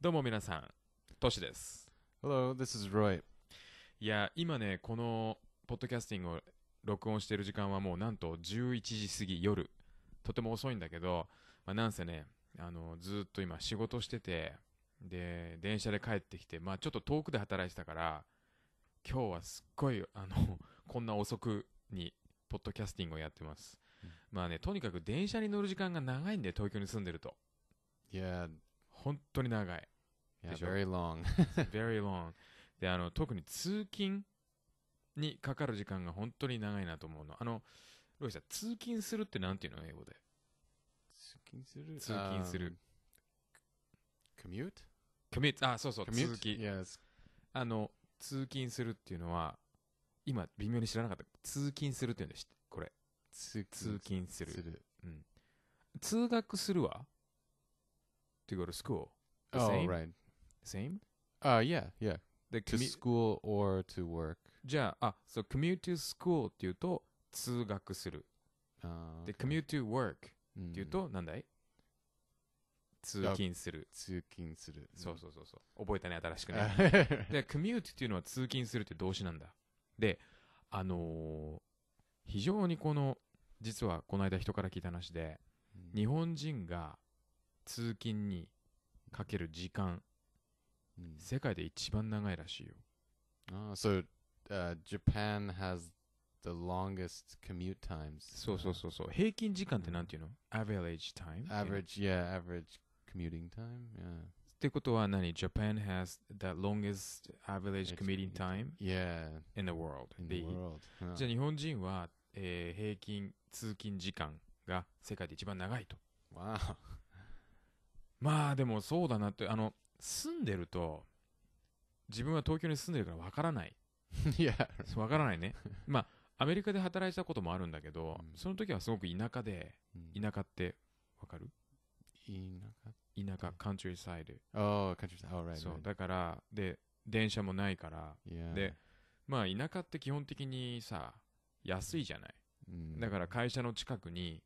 どうも皆さん、トシです。Hello, this is Roy. いや、今ね、このポッドキャスティングを録音している時間はもうなんと11時過ぎ夜。とても遅いんだけど、まあ、なんせね、あの、ずっと今仕事してて、で、電車で帰ってきて、まあちょっと遠くで働いてたから、今日はすっごい、あの、こんな遅くに、ポッドキャスティングをやってます。まあね、とにかく電車に乗る時間が長いんで、東京に住んでると。Yeah, 本当に長い。Yeah, very long. very long. で、あの、特に通勤にかかる時間が本当に長いなと思うの。あの、ロイさん、通勤するってなんていうの英語で。通勤する通勤する。commute? commute, あ、そうそう、commute? 通勤。Yes. あの、通勤するっていうのは、今、微妙に知らなかった。通勤するっていうんです、これ。通勤する。するうん、通学するは to go to school. The oh, same? right. Same? Uh, yeah, yeah. The to school or to work. じゃあ、あ、そう、commute to school っていうと、通学する。Uh, で、commute to work っていうと、なんだい通勤する。通勤する。そうそうそうそう。覚えたね、新しくね。で、commute っていうのは通勤するって動詞なんだ。で、あのー、非常にこの、実はこの間人から聞いた話で、日本人が通勤にかける時間、うん、世界で一番長いらしいよ。ああ、so、uh, Japan has the longest commute times. そうそうそうそう。平均時間ってなんていうの ?average time? Average, yeah, average commuting time, yeah. ってことは何 ?Japan has the longest average commuting time yeah. in the world. In the world. じゃあ日本人は、えー、平均通勤時間が世界で一番長いと。Wow. まあでもそうだなって、あの、住んでると、自分は東京に住んでるからわからない。いや、わからないね。まあ、アメリカで働いたこともあるんだけど、うん、その時はすごく田舎で、田舎ってわかる田舎。田舎、カントリーサイド。ああ、カントリーサイド。そう、だから、で、電車もないから、で、まあ田舎って基本的にさ、安いじゃない。うん、だから会社の近くに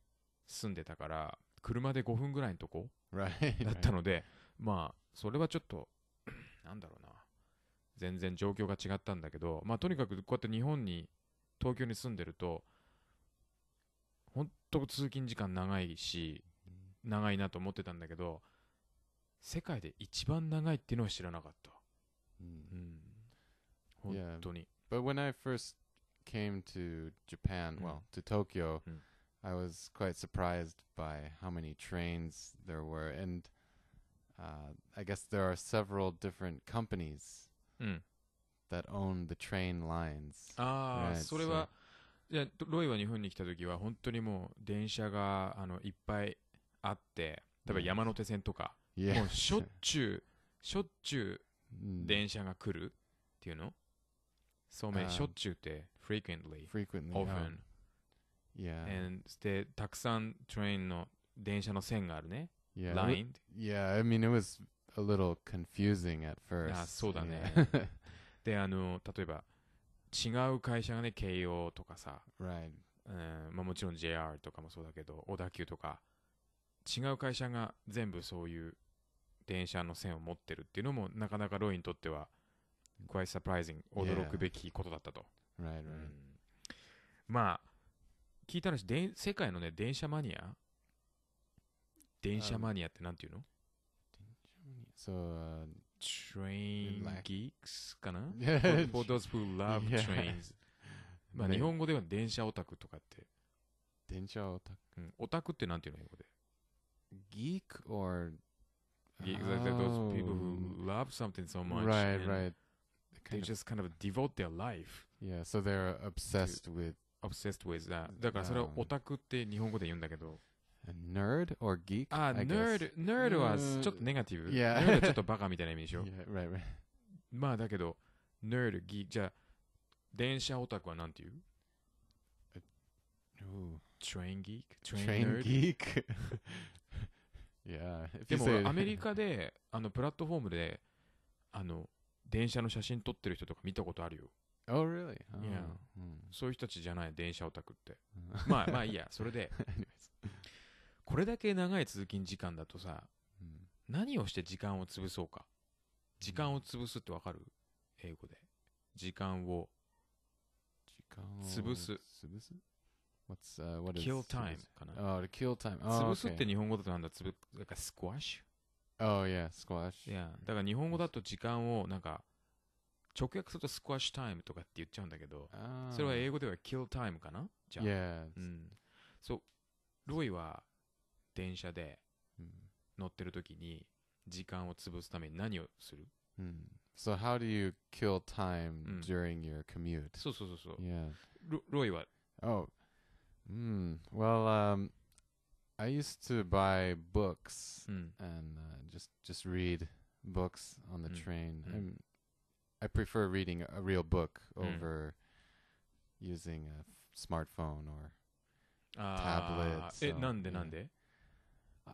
住んでたから、車で5分ぐらいのとこ だったので、まあ、それはちょっと、なんだろうな、全然状況が違ったんだけど、まあ、とにかくこうやって日本に、東京に住んでると、本当通勤時間長いし、長いなと思ってたんだけど、世界で一番長いっていうのは知らなかった。うん。本当に。But when I first came to Japan, well, to Tokyo, I was quite surprised by how many trains there were, and uh, I guess there are several different companies mm. that own the train lines. ああ、right? それは、so, いやロイは日本に来た時は本当にもう電車があのいっぱいあって、例えば山手線とか、yeah. もうしょっちゅうしょっちゅう電車が来るっていうの。そうめん、しょっちゅうって frequently, frequently often、y h Yeah. And たくさん train の電車の線があるね。Yeah. Lined. Yeah, I mean, it was a little confusing at first. あ、そうだね。e a h で、あの、例えば、違う会社がね、慶応とかさ。Right. うんまあ、もちろん JR とかもそうだけど、小田急とか、違う会社が全部そういう電車の線を持ってるっていうのも、なかなかロイにとっては、quite surprising、驚くべきことだったと。Right, right.、うん、まあ、聞いた話で世界のね電車マニア電車マニアってなんていうのそう、train geeks かな ?for those who love trains. まあ日本語では電車オタクとかって。電車オタク、うん、オタクってなんていうの英語で ?geek or geeks like those people who love something so much. Right, right. They just kind of devote their life. Yeah, so they're obsessed with obsessed with that. だからそれをオタクって日本語で言うんだけど。Nerd or geek? あ、nerd, nerd はちょっとネガティブ。いや、はちょっとバカみたいな意味でしょ。Yeah, right, right. まあだけど、nerd, geek, じゃあ、電車オタクはなんて言う ?train geek? train, train geek? yeah. でもアメリカで、あの、プラットフォームで、あの、電車の写真撮ってる人とか見たことあるよ。Oh, really? Oh. Yeah. そういう人たちじゃない、電車オタクって。まあまあいいや、それで。これだけ長い通勤時間だとさ、何をして時間を潰そうか。時間を潰すってわかる英語で。時間を。時間を潰す。潰す What's, uh, what is kill time かな。Oh, kill time. Oh, 潰すって日本語だとなんだつぶ、なんか s q u a s h Oh, yeah, squash. Yeah. だから日本語だと時間をなんか直訳するとスクワッシュタイムとかって言っちゃうんだけど、それは英語ではキルタイムかなじゃあ。Yes. うん。そう、ロイは電車で乗ってる時に時間を潰すために何をする、うん、So how do you kill time during your commute? そうそうそうそう。Yeah. ロロイは Oh. Mm. Well, um, I used to buy books mm. and uh, just just read books on the train. Mm. I prefer reading a real book over using a smartphone or tablet. So, え、なんでなんで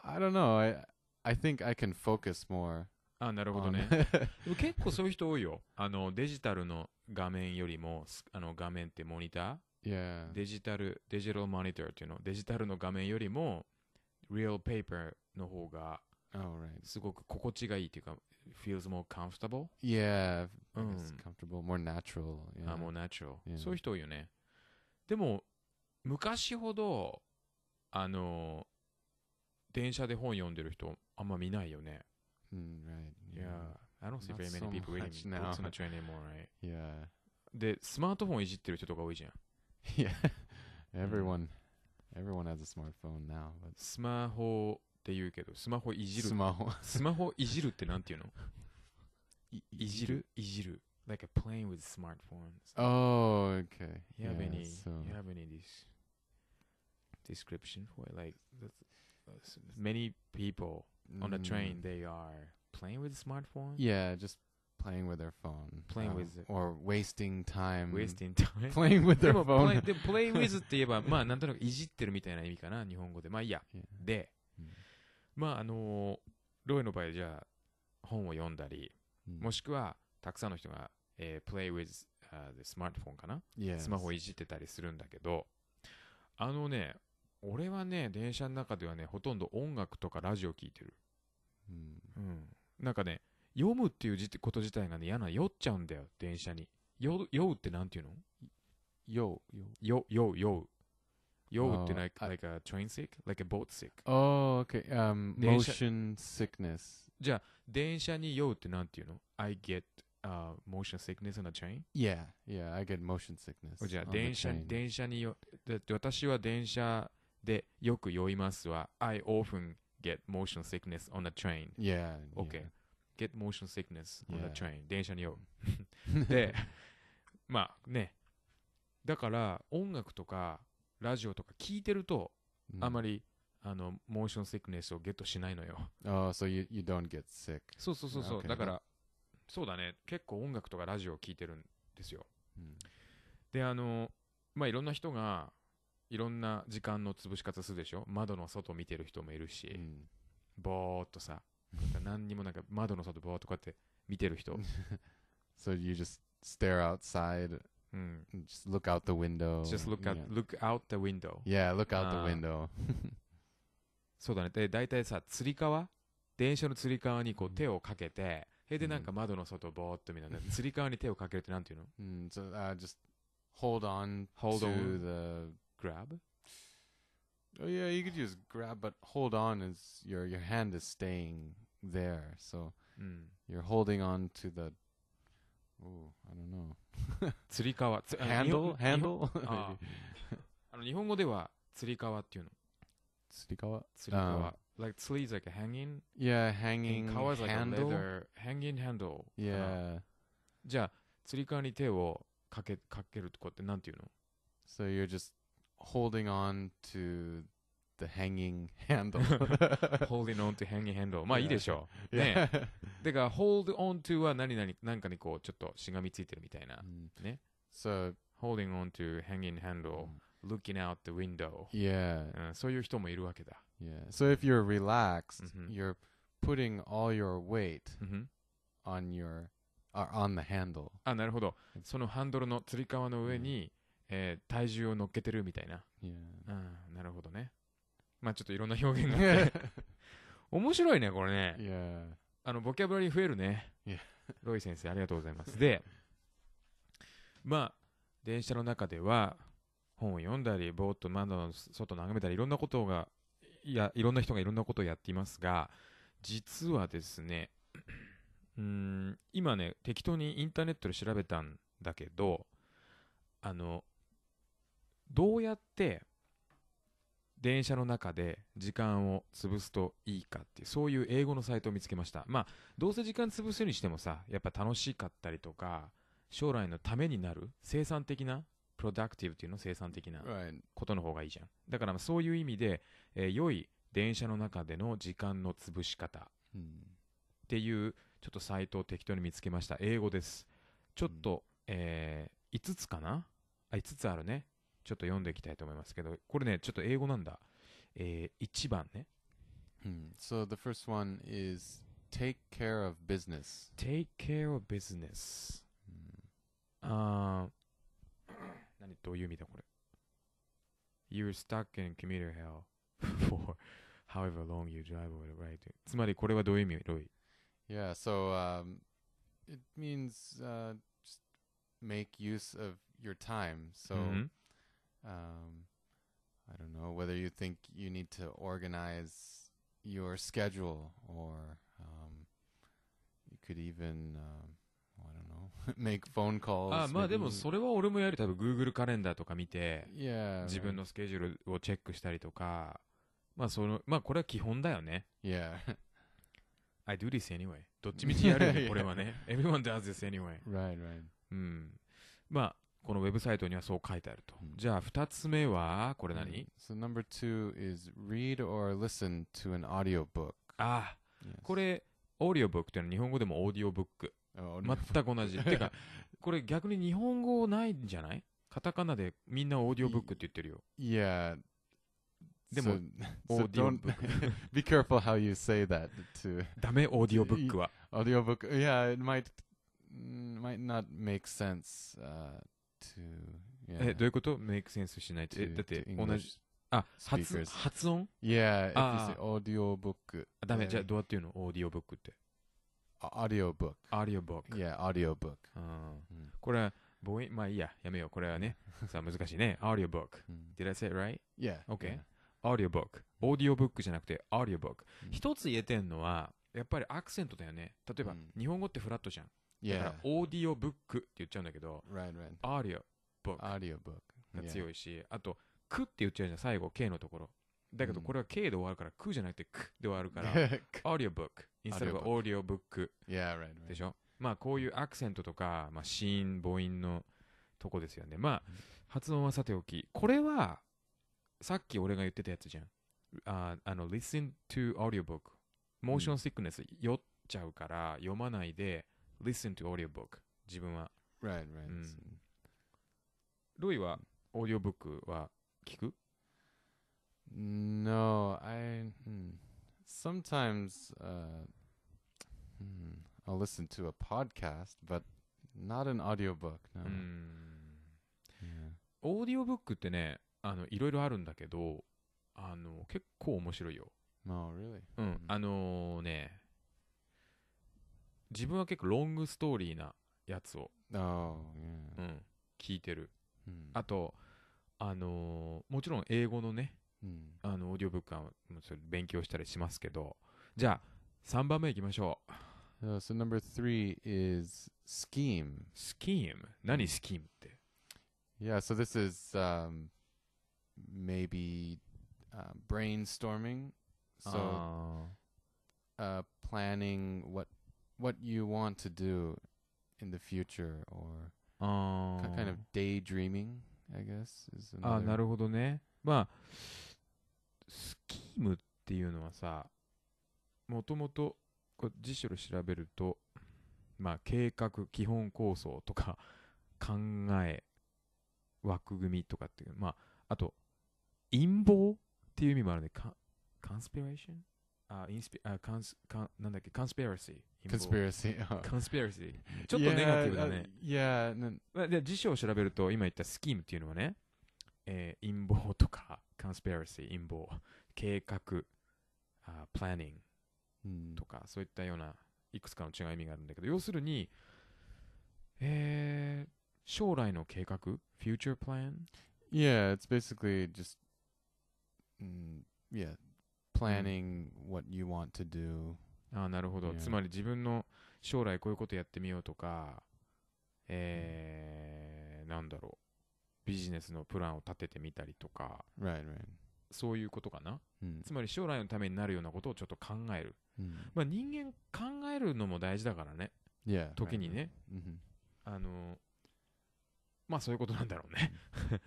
I don't know. I I think I can focus more. あ、なるほどね。でも結構そういう人多いよ。あの、デジタルの画面よりも、あの、画面ってモニター、yeah. デジタル、デジタルモニターっていうの、デジタルの画面よりも、real paper の方が Oh, right. すごく心地がいいというか、feels more comfortable? Yeah, it's comfortable, more natural. Yeah. あ、more natural. Yeah. そういう人多いよね。でも、昔ほど、あの、電車で本読んでる人あんま見ないよね。Mm, right. Yeah. I don't see very many people reading books on t h train anymore, right? Yeah. で、スマートフォンいじってる人とか多いじゃん。Yeah. Everyone, everyone has a smartphone now. But... スマホって言うけど、スマホいじる。スマホ。スマホいじるってなんて言うのいじるいじる。Like a playing with smartphones. Oh, okay. You have yeah, any? So. You have any this description for it? like many people on the train? Mm. They are playing with smartphone. Yeah, just playing with their phone. Playing um, with or wasting time. wasting time. playing with their phone. play, play with って言えばまあなんとなくいじってるみたいな意味かな日本語で。まあいいや。Yeah. S まああのロイの場合じゃあ本を読んだり、うん、もしくはたくさんの人が、えー、play with、uh, the smartphone かな、yes. スマホをいじってたりするんだけどあのね俺はね電車の中ではねほとんど音楽とかラジオ聞いてる、うん、うん、なんかね読むっていうこと自体がね嫌な酔っちゃうんだよ電車に酔うってなんて言うの酔う酔う酔う酔う Yo would be like like a train sick, like a boat sick. Oh, okay. Um, 電車 motion sickness. じゃあ、電車に酔うってなんていうの ?I get、uh, motion sickness on a train? Yeah, yeah, I get motion sickness. じゃあ、電車電車に酔だって私は電車でよく酔いますは、I often get motion sickness on a train. Yeah, okay. Get motion sickness on a train. 電車に酔う。で、まあね、だから音楽とか、ラジオとか聞いてると、うん、あまりあのモーションセックネスをゲットしないのよ。ああ、そう、you, you don't get sick. そうそうそうそう、だから、そうだね、結構音楽とかラジオを聞いてるんですよ。うん、で、あの、まあ、いろんな人が、いろんな時間の潰し方するでしょ窓の外見てる人もいるし、うん、ぼーっとさ、何にもなんか窓の外ぼーっとこうやって見てる人。so you just stare outside Mm. Just look out the window. Just look out, yeah. look out the window. Yeah, look out the ah. window. そうだね。で、大体さ、つり革電車のつり革にこう手をかけて、それでなんか窓の外ぼーっと見ながら、つり革に手をかけるってなんていうのうん、so, uh, just hold on hold to on. the grab? Oh yeah, you could use grab, but hold on is your your hand is staying there, so mm. you're holding on to the Oh, I don't know. 釣り革。つ handle? handle? ああの日本語では釣り革っていうの。釣り革釣り革。like sleeve is like a hanging. Yeah, hanging. Kawa is like handle? a leather hanging handle. Yeah. じゃあ釣り革に手をかけかけるとこってなんていうの？So you're just holding on to the hanging handle. holding on to hanging handle. まあいいでしょう。ね。だから、hold on to は何々、なんかにこう、ちょっとしがみついてるみたいな。ね。So, holding on to hanging handle, looking out the window. Yeah. そういう人もいるわけだ。Yeah. So if you're relaxed, you're putting all your weight on your, or on the handle. あ、なるほど。そのハンドルのつり革の上に、えー、体重を乗っけてるみたいな。Yeah. あなるほどね。まあちょっといろんな表現があって 面白いね、これね。あの、ボキャブラリー増えるね。ロイ先生、ありがとうございます。で、まあ、電車の中では、本を読んだり、ぼーっと窓の外眺めたり、いろんなことが、いや、いろんな人がいろんなことをやっていますが、実はですね、うん、今ね、適当にインターネットで調べたんだけど、あの、どうやって電車の中で時間を潰すといいかっていう、そういう英語のサイトを見つけました。まあ、どうせ時間潰すにしてもさ、やっぱ楽しかったりとか、将来のためになる生産的な、プロダクティブっていうの生産的なことの方がいいじゃん。だからそういう意味で、えー、良い電車の中での時間の潰し方っていうちょっとサイトを適当に見つけました。英語です。ちょっと、うん、えー、5つかなあ、5つあるね。ちょっと読んでいきたいと思いますけど、これね、ちょっと英語なんだ。えー、1番ね。Hmm. So the first one is take care of business. Take care of business. あー、何、どういう意味だこれ。You're stuck in commuter hell for however long you drive or r i g h つまりこれはどういう意味ロイ Yeah, so、um, it means、uh, just make use of your time. So、mm hmm. Um, I don't know whether you think you need to organize your schedule, or um, you could even, um, I don't know, make phone calls. あまあでもそれは俺もやる。多分 Google カレンダーとか見て、yeah, 自分のスケジュールをチェックしたりとか、まあその、まあこれは基本だよね。Yeah. I do this anyway. どっちみちやるよね、これはね。Everyone does this anyway. Right, right. うん。まあ、このウェブサイトにはそう書いてあると。じゃあ、二つ目は、これ何、so number two is read or listen to an audiobook. ああ、これ、オーディオブックっていうのは日本語でもオーディオブック。全く同じ。てか、これ逆に日本語ないんじゃないカタカナでみんなオーディオブックって言ってるよ。いや、でも、オーディオブック。be careful how you say that to. ダメ、オーディオブックは。オーディオブック、いや、it might, might not make sense、uh, え、どういうことメイクセンスしないと。え、だって、同じ。あ、発音いや、?Yeah, オ f you say a u d ダメ、じゃどうやって言うのオーディオブックって。アディオブック。アディオブック。いや、a h アディオブック。これは、ボイ、まあいいや、やめよう。これはね、さあ難しいね。アディオブック。Did I say it r i g h t y e a h o k アディオブック。オーディオブックじゃなくて、アディオブック。一つ言えてんのは、やっぱりアクセントだよね。例えば、日本語ってフラットじゃん。Yeah. オーディオブックって言っちゃうんだけど、Right, right. アーディオブックが Yeah. 強いし、あと、クって言っちゃうじゃん、最後、K のところ。だけど、これは K で終わるから、クじゃなくてクで終わるから、アーディオブック。インスタは、オーディオブック yeah, right, で right. しょ。まあ、こういうアクセントとか、まあ、子音、母音のとこですよね。まあ、発音はさておき、これは、さっき俺が言ってたやつじゃん。ああの、listen to audiobook。motion sickness、酔っちゃうから、読まないで、listen to audiobook 自分は Right, right.、うん、ロイはオーディオブックは聞く No, I sometimes uh, I'll listen to a podcast, but not an audiobook. No. オーディオブックってね、あのいろいろあるんだけど、あの結構面白いよ。No, really? うん、あのね、自分は結構ロングストーリーなやつを、あううん、聞いてる。んあと、あのーもちろん英語のね、うんあの、オーディオブックはう勉強したりしますけど、じゃあ、3番目いきましょう。Uh, so number three is scheme. スキーム何ス e ームって。Yeah, so this is um, maybe uh, brainstorming. So uh, planning what what you want to do in the future or kind of daydreaming, I guess. Is あなるほどね。まあ、スキームっていうのはさ、もともと辞書で調べると、まあ、計画、基本構想とか、考え、枠組みとかっていう、まあ、あと、陰謀っていう意味もあるね。カンスピレーションあ、インスピ、あ、カンス、カン、なんだっけ、c ンスピ p i r a c y conspiracy. c ちょっとネガティブだね。いや、な、まあ、で、辞書を調べると、今言ったスキームっていうのはね、えー、陰謀とか、c ンスピ p i r 陰謀、計画、あ、プランニング n g とか、そういったような、いくつかの違う意味があるんだけど、要するに、えー、将来の計画 future plan? Yeah, it's basically just, うん、yeah, planning what you want to do. あなるほど。つまり自分の将来こういうことやってみようとか、えー、なんだろう。ビジネスのプランを立ててみたりとか、right, right. そういうことかな、うん、つまり将来のためになるようなことをちょっと考える、うん、まあ、人間考えるのも大事だからね、yeah, 時にね、right, right. あのまあそういうことなんだろうね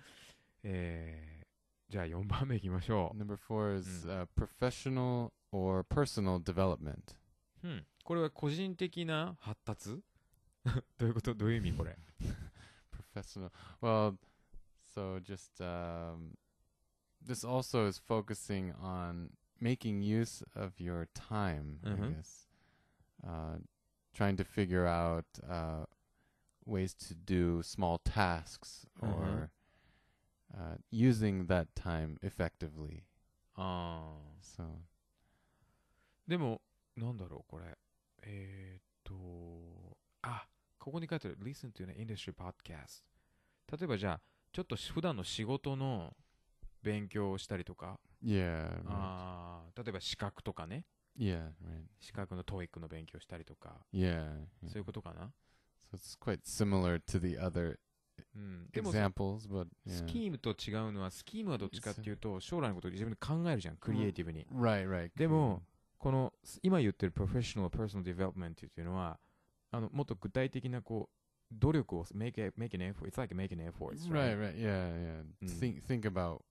えじゃあ4番目いきましょう。Number four is、uh, hmm. professional or personal development. うん。これは個人的な発達どういうことどういう意味これ hmm. Professional. Well, so just um, this also is focusing on making use of your time, I mm-hmm. guess. Uh, trying to figure out uh, ways to do small tasks Mhm. or u using that time effectively. ああ。そう。でも、なんだろう、これ。えー、っと、あ、ここに書いてある Listen to an industry podcast。例えばじゃあ、ちょっと普段の仕事の勉強をしたりとか。Yeah, ああ、例えば資格とかね。Yeah, right. 資格の TOEIC の勉強したりとか。Yeah, yeah. そういうことかな So it's quite similar to the other うん、examples, but, yeah. スキームと違うのは、スキームはどっちかっていうと、将来のことを自分で考えるじゃん、クリエイティブに。Right, right. でも、この、今言ってる professional personal development っていうのは、あの、もっと具体的な、こう、努力を make, a, make an effort. It's like making efforts, right? Right, right. Yeah, yeah.、うん、think, think about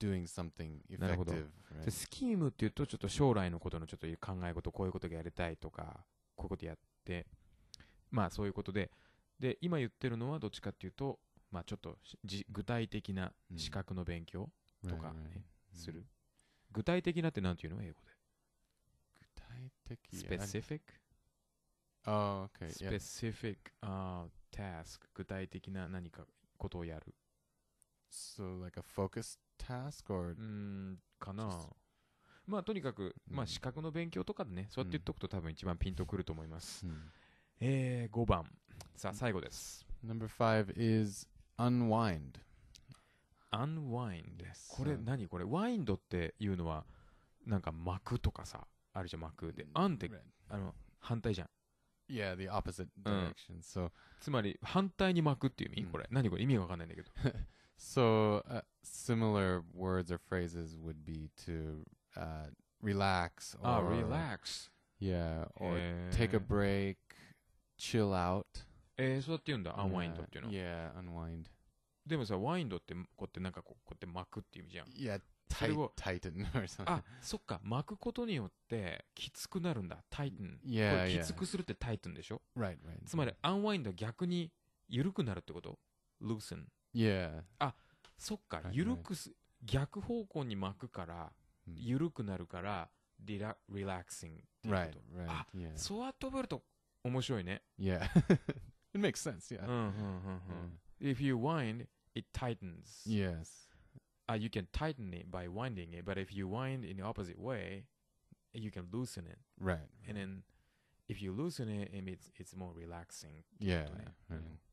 doing something effective. なるほど。Right? スキームっていうと、ちょっと将来のことのちょっと考え事、こういうことがやりたいとか、こういうことやって、まあそういうことで、で、今言ってるのはどっちかっていうと、まあちょっと具体的な資格の勉強とかね、する。具体的なって何て言うの英語で。具体的 ?specific? ああ、OK。specific、uh, task。具体的な何かことをやる。So like a focused task or? うんかな。まあとにかく、まあ資格の勉強とかでね、そうやって言っとくと多分一番ピンとくると思います。えー、5番。さあ、最後です。Number mm. five is unwind. unwind。Yes. これ、うん何これ、ワインドっていうのは、なんか膜とかさ、あるじゃん、膜で。アンって、Right. あの、反対じゃん。Yeah, the opposite Mm. direction. Uh, similar words or phrases would be to uh, relax ah, or あ、relax. Yeah, or take a break chill out. えー、そうって言うんだ、unwind っていうの。Yeah, unwind. でもさ、ワインドって、こうってなんかこう、こうって巻くっていう意味じゃん。や、タイタインあ、そっか、巻くことによって、きつくなるんだ。タイトン。いや、きつくするってタイトンでしょ ?right, right. つまり、アンワインドは逆に、緩くなるってこと ?loosen. Yeah. あ、そっか、緩くす、逆方向に巻くから、緩くなるから、リラ、relaxing ってこと。Right, right. あ、yeah. そうやって覚えると、面白いね。Yeah. it makes sense. Mm, mm, mm, yeah. If you wind, it tightens. Yes. Uh, you can tighten it by winding it, but if you wind in the opposite way, you can loosen it. Right. And then if you loosen it, it means it's more relaxing. Yeah.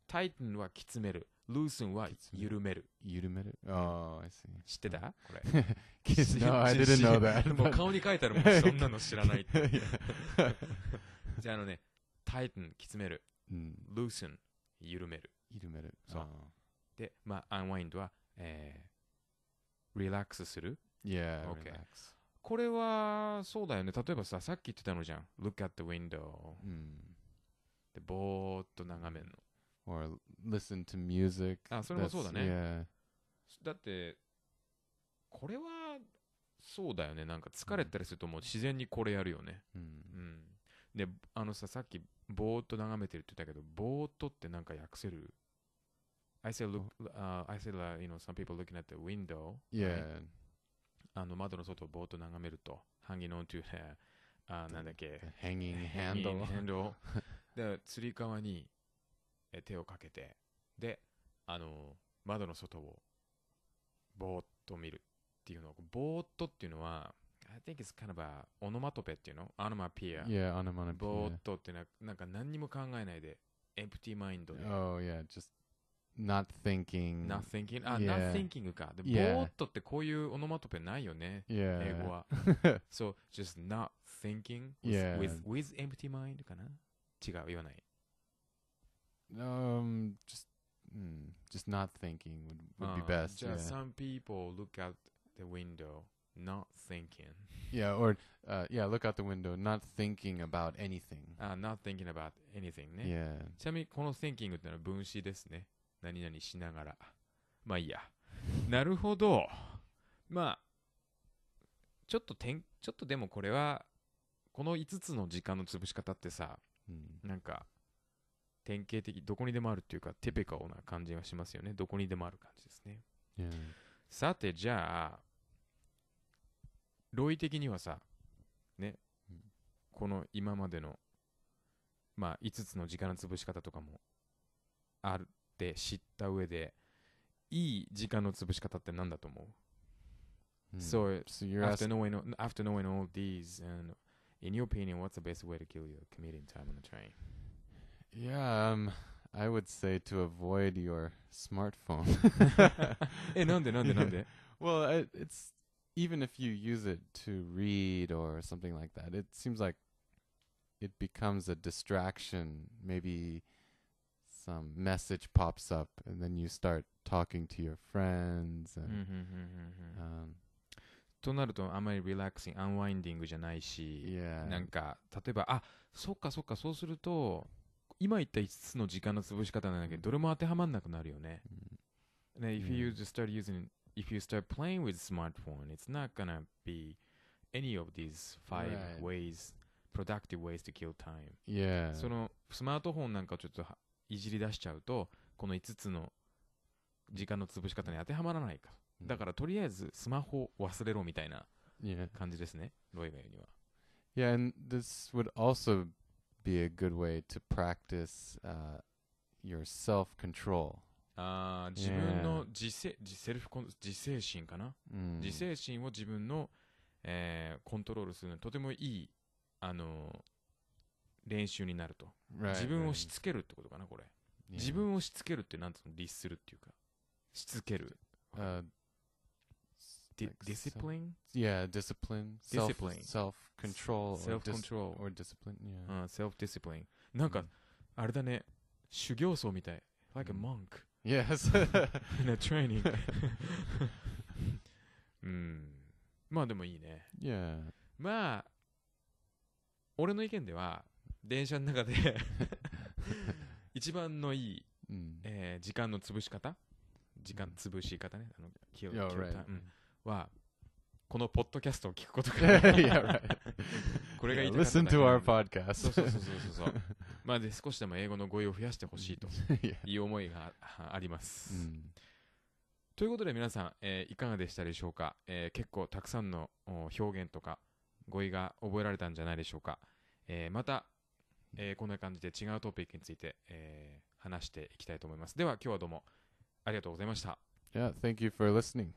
タイトンはきつめる。ルースンは緩める。緩める Oh, I see. No, I didn't know that. もう顔に書いたらもうそんなの知らないって。じゃああのね、タイ g h きつめる。ルー l ン、緩める。緩める。そう。で、まあ、アンワインドは、えー、リラックスする。Yeah, o k これは、そうだよね。例えばさ、さっき言ってたのじゃん。look at the window. うん。で、ぼーっと眺めるの。or listen to music. あ、それもそうだね。Yeah. だって、これは、そうだよね。なんか疲れたりするともう自然にこれやるよね。うん。うん、で、あのさ、さっきぼーっと眺めてるって言ったけど、ぼーっとってなんか訳せる I said, look, uh, I said, like, you know, some people looking at the window. Yeah. Right? あの窓の外をぼーっと眺めると、hanging on to the, uh, なんだっけ、hanging handle. handle. で、つり革に手をかけて、で、あの、窓の外をぼーっと見るっていうのを、ぼーっとっていうのは、I think it's kind of a onomatope, you know? オノマトペ。ぼーっとってななんか何にも考えないで、エンプティマインドで。Oh, yeah, just not thinking. Not thinking? あ、yeah. not thinking か。で、yeah. ぼーっとってこういうオノマトペないよね。Yeah. 英語は。so, just not thinking with, yeah. with, with empty mind かな違う、言わない。Um, just, mm, just not thinking would, would be uh, best. Just yeah. some people look out the window. not thinking. Yeah, or uh, yeah, look out the window, not thinking about anything. あ、not thinking about anything ね。Yeah. ちなみにこの thinking ってのは分詞ですね。何々しながら。まあいいや。なるほど。まあ、ちょっとてん、ちょっとでもこれは、この5つの時間の潰し方ってさ、うん、なんか、典型的、どこにでもあるっていうか、テペカオな感じがしますよね。どこにでもある感じですね。Yeah. さて、じゃあ、論理的にはさ、ね、うこの今までの、まあ、5つの時間の潰し方とかもあるって知った上で、いい時間の潰し方って何だと思う、うん、?So, so you're after knowing, after knowing all these, and in your opinion, what's the best way to kill your commuting time on the train? Yeah, um, I would say to avoid your smartphone. え、なんでなんでなんで Well, it's even if you use it to read or something like that, it seems like it becomes a distraction. Maybe some message pops up, and then you start talking to your friends. And, となるとあまりリラックス、アンワインディングじゃないし、Yeah. なんか例えば、あそっかそっか、そうすると、今言った5つの時間の潰し方なんだけど、どれも当てはまらなくなるよね。Mm. ね、if you just start using if you start playing with smartphone, it's not gonna be any of these five Right. ways productive ways to kill time. Yeah. そのスマートフォンなんかちょっとはいじり出しちゃうと、この5つの時間の潰し方に当てはまらないか。だからとりあえずスマホ忘れろみたいな yeah. 感じですね。ロイが言うには。Yeah, and this would also be a good way to practice uh, your self control. ああ、自分の自制、ね、セルフ自制心かな、ん、自制心を自分の、えー、コントロールするのとてもいい、あの練習になると。自分をしつけるってことかな、これ。自分をしつけるって何つうの律するっていうか。しつける。ディスプリン Yeah, discipline. discipline. Self, control. Self control. Self discipline. なんか、あれだね、修行僧みたい。Like a m Yes. in a training. うん。まあでもいいね。Yeah. まあ、俺の意見では、電車の中で 一番のいい、うえー、時間の潰し方時間潰し方ね。あの気を、気を、うは、このポッドキャストを聞くことが。yeah, right. これがいい。Listen to our podcast. そうそうそうそうそう。まあで少しでも英語の語彙を増やしてほしいと いう思いがあります、うん、ということで皆さん、えー、いかがでしたでしょうか、えー、結構たくさんの表現とか語彙が覚えられたんじゃないでしょうか、えー、また、えこんな感じで違うトピックについて、え話していきたいと思いますでは今日はどうもありがとうございました Yeah, thank you for listening.